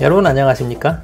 여러분 안녕하십니까?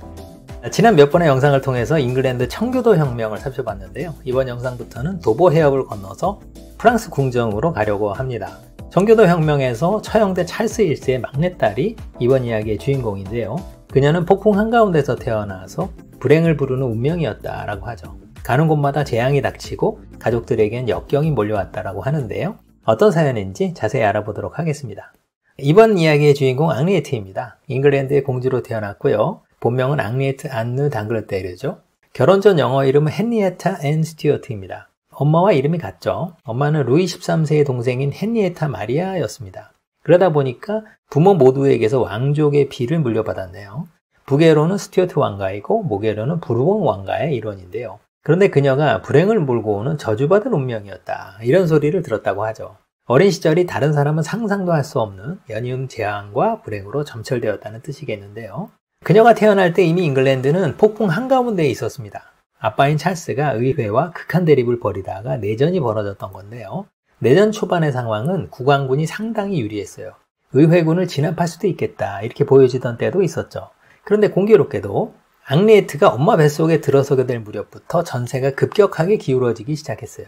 지난 몇 번의 영상을 통해서 잉글랜드 청교도 혁명을 살펴봤는데요. 이번 영상부터는 도보 해협을 건너서 프랑스 궁정으로 가려고 합니다. 청교도 혁명에서 처형된 찰스 1세의 막내딸이 이번 이야기의 주인공인데요. 그녀는 폭풍 한가운데서 태어나서 불행을 부르는 운명이었다라고 하죠. 가는 곳마다 재앙이 닥치고 가족들에겐 역경이 몰려왔다라고 하는데요. 어떤 사연인지 자세히 알아보도록 하겠습니다. 이번 이야기의 주인공 앙리에트입니다. 잉글랜드의 공주로 태어났고요. 본명은 앙리에트 안느 당글레테르죠. 결혼 전 영어 이름은 헨리에타 앤 스튜어트입니다. 엄마와 이름이 같죠. 엄마는 루이 13세의 동생인 헨리에타 마리아였습니다. 그러다 보니까 부모 모두에게서 왕족의 비를 물려받았네요. 북에로는 스튜어트 왕가이고 모게로는 부르봉 왕가의 일원인데요. 그런데 그녀가 불행을 몰고 오는 저주받은 운명이었다. 이런 소리를 들었다고 하죠. 어린 시절이 다른 사람은 상상도 할 수 없는 연이은 재앙과 불행으로 점철되었다는 뜻이겠는데요. 그녀가 태어날 때 이미 잉글랜드는 폭풍 한가운데에 있었습니다. 아빠인 찰스가 의회와 극한 대립을 벌이다가 내전이 벌어졌던 건데요. 내전 초반의 상황은 국왕군이 상당히 유리했어요. 의회군을 진압할 수도 있겠다 이렇게 보여지던 때도 있었죠. 그런데 공교롭게도 앙리에트가 엄마 뱃속에 들어서게 될 무렵부터 전세가 급격하게 기울어지기 시작했어요.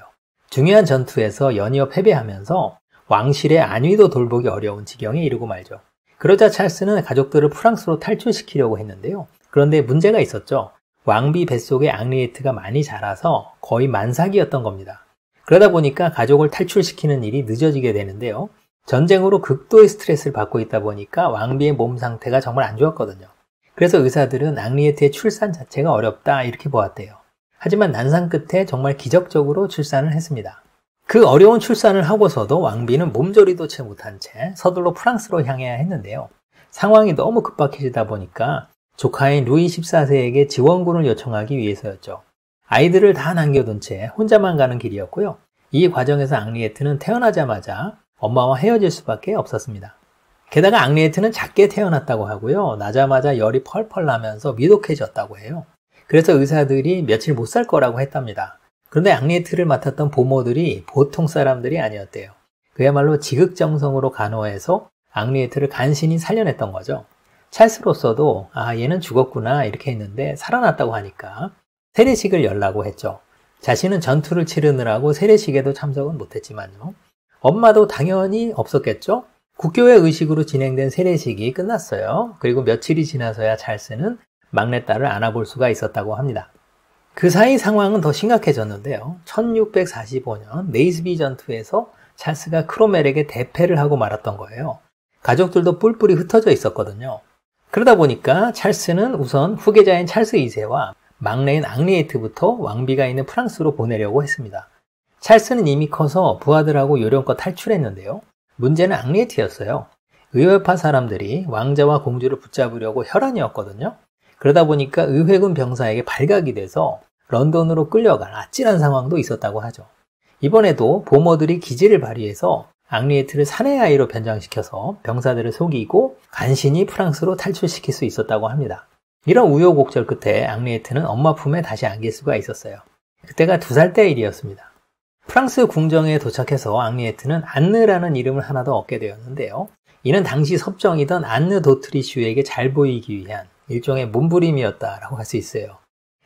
중요한 전투에서 연이어 패배하면서 왕실의 안위도 돌보기 어려운 지경에 이르고 말죠. 그러자 찰스는 가족들을 프랑스로 탈출시키려고 했는데요. 그런데 문제가 있었죠. 왕비 뱃속에 앙리에트가 많이 자라서 거의 만삭이었던 겁니다. 그러다 보니까 가족을 탈출시키는 일이 늦어지게 되는데요. 전쟁으로 극도의 스트레스를 받고 있다 보니까 왕비의 몸 상태가 정말 안 좋았거든요. 그래서 의사들은 앙리에트의 출산 자체가 어렵다 이렇게 보았대요. 하지만 난상 끝에 정말 기적적으로 출산을 했습니다. 그 어려운 출산을 하고서도 왕비는 몸조리도 채 못한 채 서둘러 프랑스로 향해야 했는데요. 상황이 너무 급박해지다 보니까 조카인 루이 14세에게 지원군을 요청하기 위해서였죠. 아이들을 다 남겨둔 채 혼자만 가는 길이었고요. 이 과정에서 앙리에트는 태어나자마자 엄마와 헤어질 수밖에 없었습니다. 게다가 앙리에트는 작게 태어났다고 하고요. 나자마자 열이 펄펄 나면서 미독해졌다고 해요. 그래서 의사들이 며칠 못 살 거라고 했답니다. 그런데 악리트를 맡았던 보모들이 보통 사람들이 아니었대요. 그야말로 지극정성으로 간호해서 악리에트를 간신히 살려냈던 거죠. 찰스로서도 아 얘는 죽었구나 이렇게 했는데 살아났다고 하니까 세례식을 열라고 했죠. 자신은 전투를 치르느라고 세례식에도 참석은 못했지만요. 엄마도 당연히 없었겠죠. 국교의 의식으로 진행된 세례식이 끝났어요. 그리고 며칠이 지나서야 찰스는 막내딸을 안아볼 수가 있었다고 합니다. 그 사이 상황은 더 심각해졌는데요. 1645년 네이스비 전투에서 찰스가 크로멜에게 대패를 하고 말았던 거예요. 가족들도 뿔뿔이 흩어져 있었거든요. 그러다 보니까 찰스는 우선 후계자인 찰스 2세와 막내인 앙리에트부터 이 왕비가 있는 프랑스로 보내려고 했습니다. 찰스는 이미 커서 부하들하고 요령껏 탈출했는데요. 문제는 앙리에트였어요. 이 의외파 사람들이 왕자와 공주를 붙잡으려고 혈안이었거든요. 그러다 보니까 의회군 병사에게 발각이 돼서 런던으로 끌려간 아찔한 상황도 있었다고 하죠. 이번에도 보머들이 기지를 발휘해서 앙리에트를 사내 아이로 변장시켜서 병사들을 속이고 간신히 프랑스로 탈출시킬 수 있었다고 합니다. 이런 우여곡절 끝에 앙리에트는 엄마 품에 다시 안길 수가 있었어요. 그때가 두 살 때 일이었습니다. 프랑스 궁정에 도착해서 앙리에트는 안느라는 이름을 하나 더 얻게 되었는데요. 이는 당시 섭정이던 안느 도트리슈에게 잘 보이기 위한 일종의 몸부림이었다라고 할 수 있어요.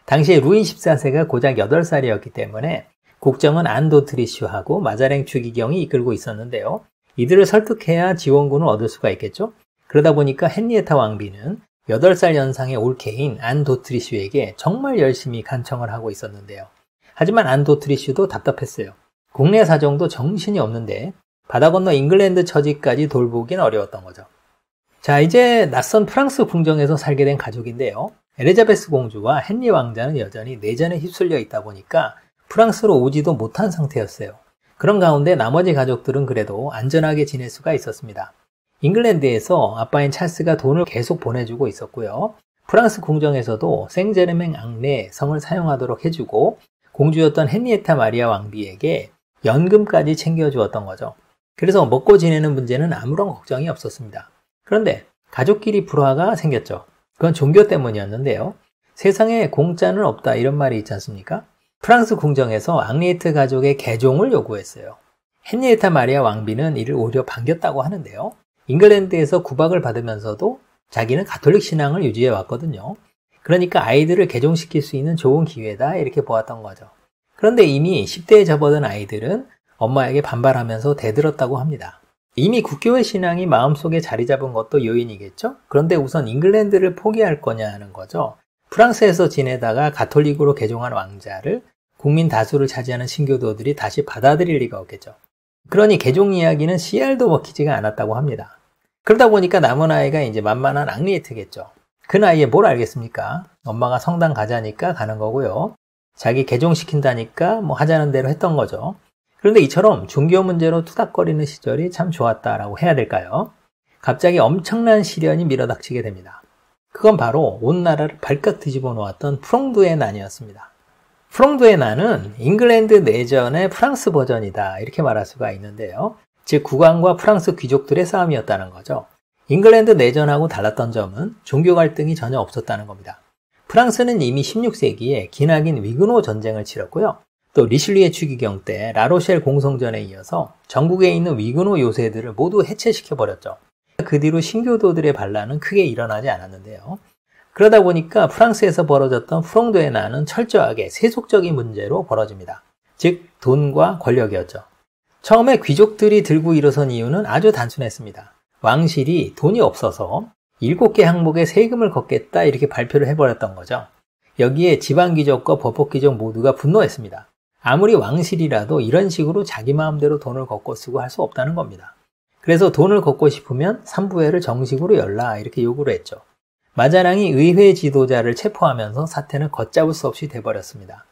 당시에 루인 14세가 고작 8살이었기 때문에 국정은 안도트리슈하고 마자랭 추기경이 이끌고 있었는데요. 이들을 설득해야 지원군을 얻을 수가 있겠죠? 그러다 보니까 헨리에타 왕비는 8살 연상의 올케인 안도트리슈에게 정말 열심히 간청을 하고 있었는데요. 하지만 안도트리슈도 답답했어요. 국내 사정도 정신이 없는데 바다 건너 잉글랜드 처지까지 돌보긴 어려웠던 거죠. 자, 이제 낯선 프랑스 궁정에서 살게 된 가족인데요. 에리자베스 공주와 헨리 왕자는 여전히 내전에 휩쓸려 있다 보니까 프랑스로 오지도 못한 상태였어요. 그런 가운데 나머지 가족들은 그래도 안전하게 지낼 수가 있었습니다. 잉글랜드에서 아빠인 찰스가 돈을 계속 보내주고 있었고요. 프랑스 궁정에서도 생제르맹 앙내 성을 사용하도록 해주고 공주였던 헨리에타 마리아 왕비에게 연금까지 챙겨주었던 거죠. 그래서 먹고 지내는 문제는 아무런 걱정이 없었습니다. 그런데 가족끼리 불화가 생겼죠. 그건 종교 때문이었는데요. 세상에 공짜는 없다 이런 말이 있지 않습니까? 프랑스 궁정에서 앙리에트 가족의 개종을 요구했어요. 헨리에타 마리아 왕비는 이를 오히려 반겼다고 하는데요. 잉글랜드에서 구박을 받으면서도 자기는 가톨릭 신앙을 유지해 왔거든요. 그러니까 아이들을 개종시킬 수 있는 좋은 기회다 이렇게 보았던 거죠. 그런데 이미 10대에 접어든 아이들은 엄마에게 반발하면서 대들었다고 합니다. 이미 국교의 신앙이 마음속에 자리 잡은 것도 요인이겠죠? 그런데 우선 잉글랜드를 포기할 거냐 하는 거죠. 프랑스에서 지내다가 가톨릭으로 개종한 왕자를 국민 다수를 차지하는 신교도들이 다시 받아들일 리가 없겠죠. 그러니 개종 이야기는 CR도 먹히지가 않았다고 합니다. 그러다 보니까 남은 아이가 이제 만만한 악리에트겠죠그 나이에 뭘 알겠습니까? 엄마가 성당 가자니까 가는 거고요. 자기 개종시킨다니까 뭐 하자는 대로 했던 거죠. 그런데 이처럼 종교 문제로 투닥거리는 시절이 참 좋았다라고 해야 될까요? 갑자기 엄청난 시련이 밀어닥치게 됩니다. 그건 바로 온 나라를 발칵 뒤집어 놓았던 프롱두의 난이었습니다. 프롱두의 난은 잉글랜드 내전의 프랑스 버전이다 이렇게 말할 수가 있는데요. 즉 국왕과 프랑스 귀족들의 싸움이었다는 거죠. 잉글랜드 내전하고 달랐던 점은 종교 갈등이 전혀 없었다는 겁니다. 프랑스는 이미 16세기에 기나긴 위그노 전쟁을 치렀고요. 또 리슐리의 추기경 때 라로셀 공성전에 이어서 전국에 있는 위그노 요새들을 모두 해체시켜 버렸죠. 그 뒤로 신교도들의 반란은 크게 일어나지 않았는데요. 그러다 보니까 프랑스에서 벌어졌던 프롱도의 난은 철저하게 세속적인 문제로 벌어집니다. 즉 돈과 권력이었죠. 처음에 귀족들이 들고 일어선 이유는 아주 단순했습니다. 왕실이 돈이 없어서 7개 항목에 세금을 걷겠다 이렇게 발표를 해버렸던 거죠. 여기에 지방 귀족과 법복 귀족 모두가 분노했습니다. 아무리 왕실이라도 이런 식으로 자기 마음대로 돈을 걷고 쓰고 할 수 없다는 겁니다. 그래서 돈을 걷고 싶으면 삼부회를 정식으로 열라 이렇게 요구를 했죠. 마자랑이 의회 지도자를 체포하면서 사태는 걷잡을 수 없이 돼버렸습니다.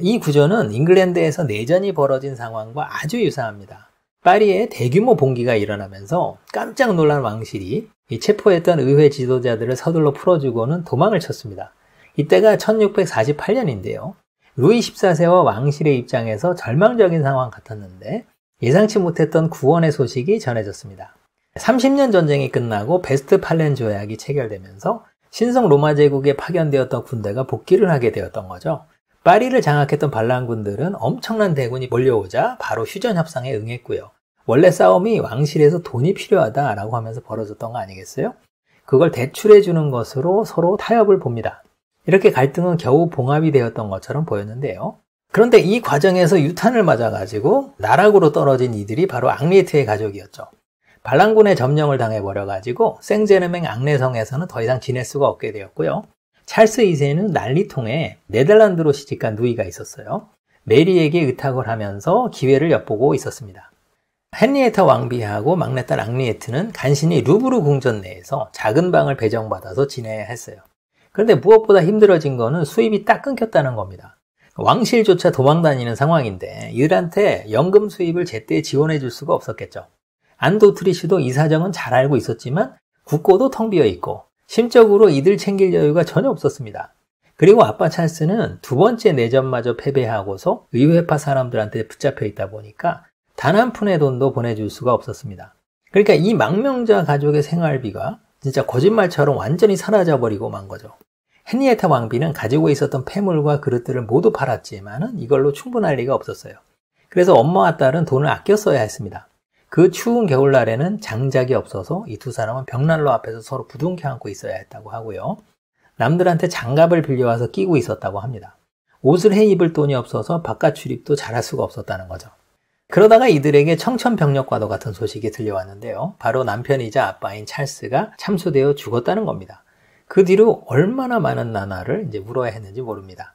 이 구조는 잉글랜드에서 내전이 벌어진 상황과 아주 유사합니다. 파리에 대규모 봉기가 일어나면서 깜짝 놀란 왕실이 체포했던 의회 지도자들을 서둘러 풀어주고는 도망을 쳤습니다. 이때가 1648년인데요. 루이 14세와 왕실의 입장에서 절망적인 상황 같았는데 예상치 못했던 구원의 소식이 전해졌습니다. 30년 전쟁이 끝나고 베스트 팔렌 조약이 체결되면서 신성 로마 제국에 파견되었던 군대가 복귀를 하게 되었던 거죠. 파리를 장악했던 반란군들은 엄청난 대군이 몰려오자 바로 휴전 협상에 응했고요. 원래 싸움이 왕실에서 돈이 필요하다라고 하면서 벌어졌던 거 아니겠어요? 그걸 대출해 주는 것으로 서로 타협을 봅니다. 이렇게 갈등은 겨우 봉합이 되었던 것처럼 보였는데요. 그런데 이 과정에서 유탄을 맞아가지고 나락으로 떨어진 이들이 바로 앙리에트의 가족이었죠. 반란군의 점령을 당해버려가지고 생제르맹 앙레성에서는 더 이상 지낼 수가 없게 되었고요. 찰스 2세는 난리통에 네덜란드로 시집간 누이가 있었어요. 메리에게 의탁을 하면서 기회를 엿보고 있었습니다. 헨리에타 왕비하고 막내딸 앙리에트는 간신히 루브르 궁전 내에서 작은 방을 배정받아서 지내야 했어요. 그런데 무엇보다 힘들어진 거는 수입이 딱 끊겼다는 겁니다. 왕실조차 도망 다니는 상황인데 이한테 연금 수입을 제때 지원해 줄 수가 없었겠죠. 안도트리 씨도 이 사정은 잘 알고 있었지만 국고도 텅 비어 있고 심적으로 이들 챙길 여유가 전혀 없었습니다. 그리고 아빠 찰스는 두 번째 내전마저 패배하고서 의회파 사람들한테 붙잡혀 있다 보니까 단 한 푼의 돈도 보내줄 수가 없었습니다. 그러니까 이 망명자 가족의 생활비가 진짜 거짓말처럼 완전히 사라져버리고 만 거죠. 헨리에타 왕비는 가지고 있었던 폐물과 그릇들을 모두 팔았지만은 이걸로 충분할 리가 없었어요. 그래서 엄마와 딸은 돈을 아껴 써야 했습니다. 그 추운 겨울날에는 장작이 없어서 이 두 사람은 벽난로 앞에서 서로 부둥켜 안고 있어야 했다고 하고요. 남들한테 장갑을 빌려와서 끼고 있었다고 합니다. 옷을 해 입을 돈이 없어서 바깥 출입도 잘 할 수가 없었다는 거죠. 그러다가 이들에게 청천벽력과도 같은 소식이 들려왔는데요. 바로 남편이자 아빠인 찰스가 참수되어 죽었다는 겁니다. 그 뒤로 얼마나 많은 나날을 이제 물어야 했는지 모릅니다.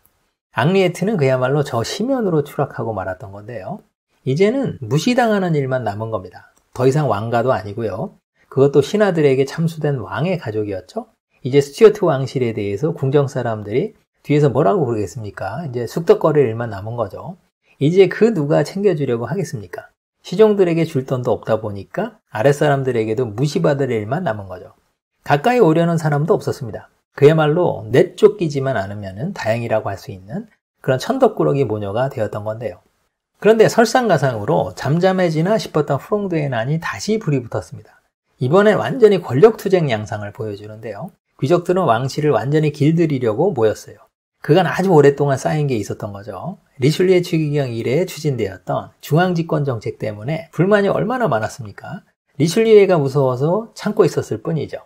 앙리에트는 그야말로 저 시면으로 추락하고 말았던 건데요. 이제는 무시당하는 일만 남은 겁니다. 더 이상 왕가도 아니고요. 그것도 신하들에게 참수된 왕의 가족이었죠. 이제 스튜어트 왕실에 대해서 궁정 사람들이 뒤에서 뭐라고 그러겠습니까? 이제 숙덕거릴 일만 남은 거죠. 이제 그 누가 챙겨주려고 하겠습니까? 시종들에게 줄 돈도 없다 보니까 아랫사람들에게도 무시받을 일만 남은 거죠. 가까이 오려는 사람도 없었습니다. 그야말로 내쫓기지만 않으면 다행이라고 할 수 있는 그런 천덕꾸러기 모녀가 되었던 건데요. 그런데 설상가상으로 잠잠해지나 싶었던 프롱드의 난이 다시 불이 붙었습니다. 이번엔 완전히 권력투쟁 양상을 보여주는데요. 귀족들은 왕실을 완전히 길들이려고 모였어요. 그간 아주 오랫동안 쌓인 게 있었던 거죠. 리슐리의 추기경 이래에 추진되었던 중앙집권 정책 때문에 불만이 얼마나 많았습니까? 리슐리에가 무서워서 참고 있었을 뿐이죠.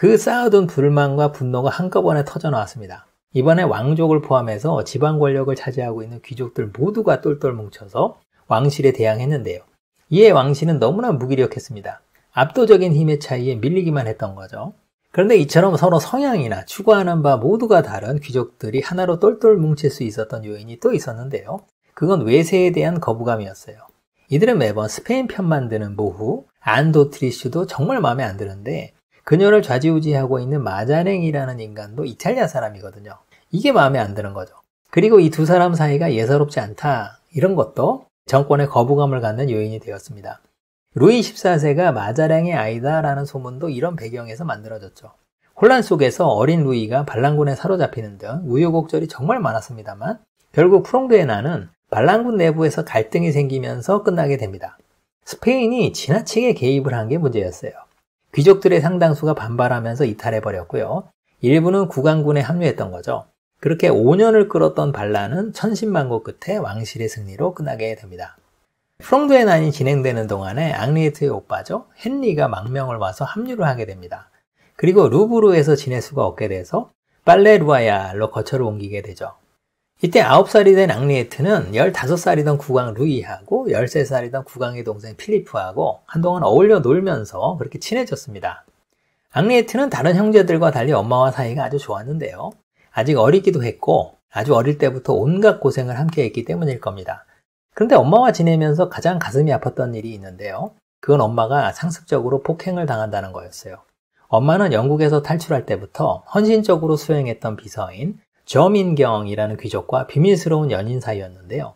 그 쌓아둔 불만과 분노가 한꺼번에 터져 나왔습니다. 이번에 왕족을 포함해서 지방 권력을 차지하고 있는 귀족들 모두가 똘똘 뭉쳐서 왕실에 대항했는데요. 이에 왕실은 너무나 무기력했습니다. 압도적인 힘의 차이에 밀리기만 했던 거죠. 그런데 이처럼 서로 성향이나 추구하는 바 모두가 다른 귀족들이 하나로 똘똘 뭉칠 수 있었던 요인이 또 있었는데요. 그건 외세에 대한 거부감이었어요. 이들은 매번 스페인 편만 드는 모후, 안도트리슈도 정말 마음에 안 드는데 그녀를 좌지우지하고 있는 마자랭이라는 인간도 이탈리아 사람이거든요. 이게 마음에 안 드는 거죠. 그리고 이 두 사람 사이가 예사롭지 않다. 이런 것도 정권의 거부감을 갖는 요인이 되었습니다. 루이 14세가 마자랭의 아이다라는 소문도 이런 배경에서 만들어졌죠. 혼란 속에서 어린 루이가 반란군에 사로잡히는 등 우여곡절이 정말 많았습니다만 결국 프롱드의 나는 반란군 내부에서 갈등이 생기면서 끝나게 됩니다. 스페인이 지나치게 개입을 한 게 문제였어요. 귀족들의 상당수가 반발하면서 이탈해버렸고요. 일부는 구강군에 합류했던 거죠. 그렇게 5년을 끌었던 반란은 천신만고 끝에 왕실의 승리로 끝나게 됩니다. 프랑도의 난이 진행되는 동안에 앙리에트의 오빠죠. 헨리가 망명을 와서 합류를 하게 됩니다. 그리고 루브르에서 지낼 수가 없게 돼서 빨레루아야로 거처를 옮기게 되죠. 이때 9살이 된 앙리에트는 15살이던 국왕 루이하고 13살이던 국왕의 동생 필리프하고 한동안 어울려 놀면서 그렇게 친해졌습니다. 앙리에트는 다른 형제들과 달리 엄마와 사이가 아주 좋았는데요. 아직 어리기도 했고 아주 어릴 때부터 온갖 고생을 함께 했기 때문일 겁니다. 그런데 엄마와 지내면서 가장 가슴이 아팠던 일이 있는데요. 그건 엄마가 상습적으로 폭행을 당한다는 거였어요. 엄마는 영국에서 탈출할 때부터 헌신적으로 수행했던 비서인 저민경이라는 귀족과 비밀스러운 연인 사이였는데요.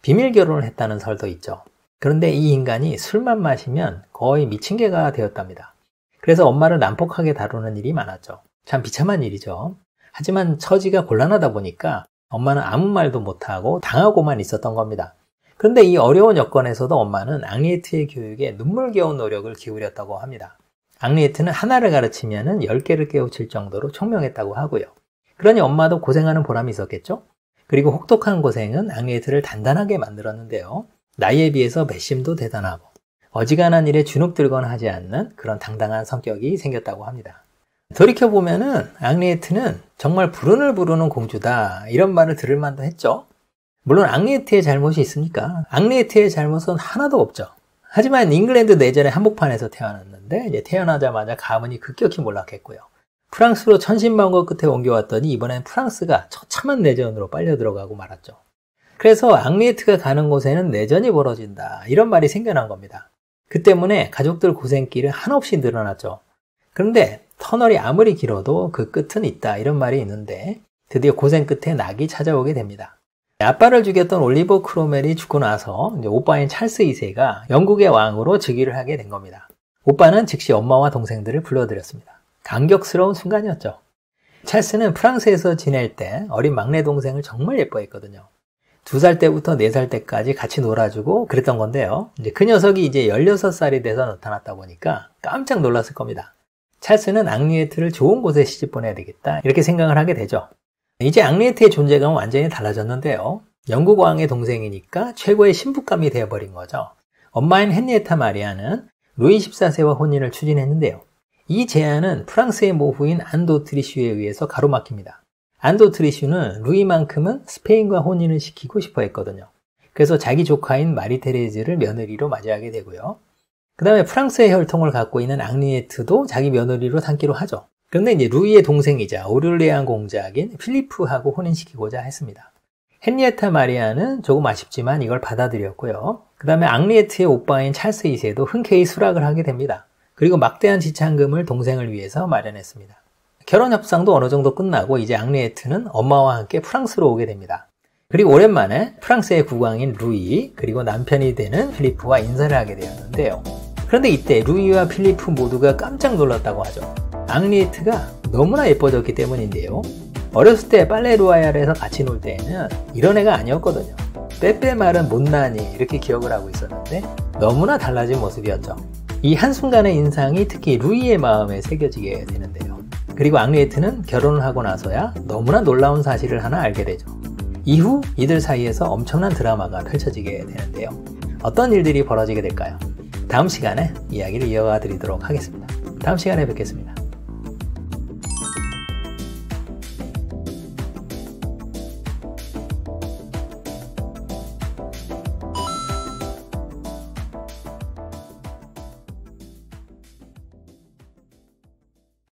비밀 결혼을 했다는 설도 있죠. 그런데 이 인간이 술만 마시면 거의 미친 개가 되었답니다. 그래서 엄마를 난폭하게 다루는 일이 많았죠. 참 비참한 일이죠. 하지만 처지가 곤란하다 보니까 엄마는 아무 말도 못하고 당하고만 있었던 겁니다. 그런데 이 어려운 여건에서도 엄마는 앙리에트의 교육에 눈물겨운 노력을 기울였다고 합니다. 앙리에트는 하나를 가르치면 10개를 깨우칠 정도로 총명했다고 하고요. 그러니 엄마도 고생하는 보람이 있었겠죠? 그리고 혹독한 고생은 앙리에트를 단단하게 만들었는데요. 나이에 비해서 배심도 대단하고 어지간한 일에 주눅들거나 하지 않는 그런 당당한 성격이 생겼다고 합니다. 돌이켜보면은 앙리에트는 정말 불운을 부르는 공주다 이런 말을 들을 만도 했죠. 물론 앙리에트의 잘못이 있습니까? 앙리에트의 잘못은 하나도 없죠. 하지만 잉글랜드 내전의 한복판에서 태어났는데 태어나자마자 가문이 급격히 몰락했고요. 프랑스로 천신만고 끝에 옮겨왔더니 이번엔 프랑스가 처참한 내전으로 빨려 들어가고 말았죠. 그래서 앙리에트가 가는 곳에는 내전이 벌어진다. 이런 말이 생겨난 겁니다. 그 때문에 가족들 고생길은 한없이 늘어났죠. 그런데 터널이 아무리 길어도 그 끝은 있다. 이런 말이 있는데 드디어 고생 끝에 낙이 찾아오게 됩니다. 아빠를 죽였던 올리버 크로멜이 죽고 나서 오빠인 찰스 2세가 영국의 왕으로 즉위를 하게 된 겁니다. 오빠는 즉시 엄마와 동생들을 불러들였습니다. 감격스러운 순간이었죠. 찰스는 프랑스에서 지낼 때 어린 막내 동생을 정말 예뻐했거든요. 두 살 때부터 네 살 때까지 같이 놀아주고 그랬던 건데요. 이제 그 녀석이 이제 16살이 돼서 나타났다 보니까 깜짝 놀랐을 겁니다. 찰스는 앙리에트를 좋은 곳에 시집 보내야 되겠다 이렇게 생각을 하게 되죠. 이제 앙리에트의 존재감은 완전히 달라졌는데요. 영국 왕의 동생이니까 최고의 신부감이 되어버린 거죠. 엄마인 헨리에타 마리아는 루이 14세와 혼인을 추진했는데요. 이 제안은 프랑스의 모후인 안도 트리슈에 의해서 가로막힙니다. 안도 트리슈는 루이만큼은 스페인과 혼인을 시키고 싶어 했거든요. 그래서 자기 조카인 마리 테레즈를 며느리로 맞이하게 되고요. 그 다음에 프랑스의 혈통을 갖고 있는 앙리에트도 자기 며느리로 삼기로 하죠. 그런데 이제 루이의 동생이자 오를레안 공작인 필리프하고 혼인시키고자 했습니다. 헨리에타 마리아는 조금 아쉽지만 이걸 받아들였고요. 그 다음에 앙리에트의 오빠인 찰스 2세도 흔쾌히 수락을 하게 됩니다. 그리고 막대한 지참금을 동생을 위해서 마련했습니다. 결혼 협상도 어느 정도 끝나고 이제 앙리에트는 엄마와 함께 프랑스로 오게 됩니다. 그리고 오랜만에 프랑스의 국왕인 루이 그리고 남편이 되는 필리프와 인사를 하게 되었는데요. 그런데 이때 루이와 필리프 모두가 깜짝 놀랐다고 하죠. 앙리에트가 너무나 예뻐졌기 때문인데요. 어렸을 때 빨레 루아얄에서 야 같이 놀 때에는 이런 애가 아니었거든요. 빼빼 말은 못나니 이렇게 기억을 하고 있었는데 너무나 달라진 모습이었죠. 이 한순간의 인상이 특히 루이의 마음에 새겨지게 되는데요. 그리고 앙리에트는 결혼을 하고 나서야 너무나 놀라운 사실을 하나 알게 되죠. 이후 이들 사이에서 엄청난 드라마가 펼쳐지게 되는데요. 어떤 일들이 벌어지게 될까요? 다음 시간에 이야기를 이어가 드리도록 하겠습니다. 다음 시간에 뵙겠습니다.